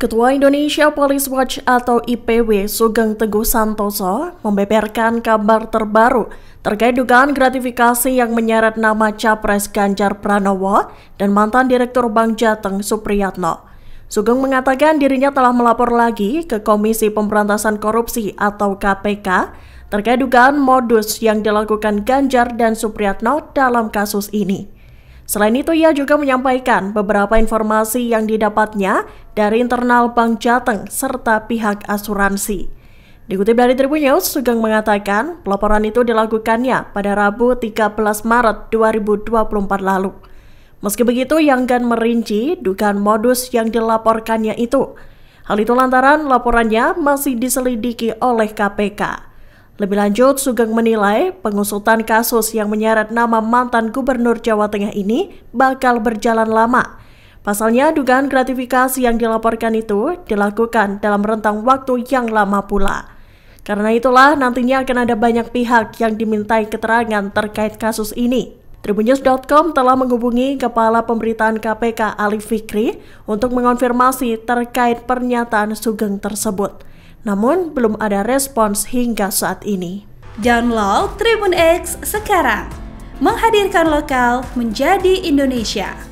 Ketua Indonesia Police Watch atau IPW Sugeng Teguh Santoso membeberkan kabar terbaru terkait dugaan gratifikasi yang menyeret nama Capres Ganjar Pranowo dan mantan Direktur Bank Jateng Supriyatno. Sugeng mengatakan dirinya telah melapor lagi ke Komisi Pemberantasan Korupsi atau KPK terkait dugaan modus yang dilakukan Ganjar dan Supriyatno dalam kasus ini. Selain itu, ia juga menyampaikan beberapa informasi yang didapatnya dari internal Bank Jateng serta pihak asuransi. Dikutip dari Tribun News, Sugeng mengatakan pelaporan itu dilakukannya pada Rabu 13 Maret 2024 lalu. Meski begitu, Yanggan merinci dugaan modus yang dilaporkannya itu. Hal itu lantaran laporannya masih diselidiki oleh KPK. Lebih lanjut, Sugeng menilai pengusutan kasus yang menyeret nama mantan Gubernur Jawa Tengah ini bakal berjalan lama. Pasalnya, dugaan gratifikasi yang dilaporkan itu dilakukan dalam rentang waktu yang lama pula. Karena itulah nantinya akan ada banyak pihak yang dimintai keterangan terkait kasus ini. Tribunnews.com telah menghubungi Kepala Pemberitaan KPK Ali Fikri untuk mengonfirmasi terkait pernyataan Sugeng tersebut. Namun belum ada respons hingga saat ini. Download Tribun X sekarang. Menghadirkan lokal menjadi Indonesia.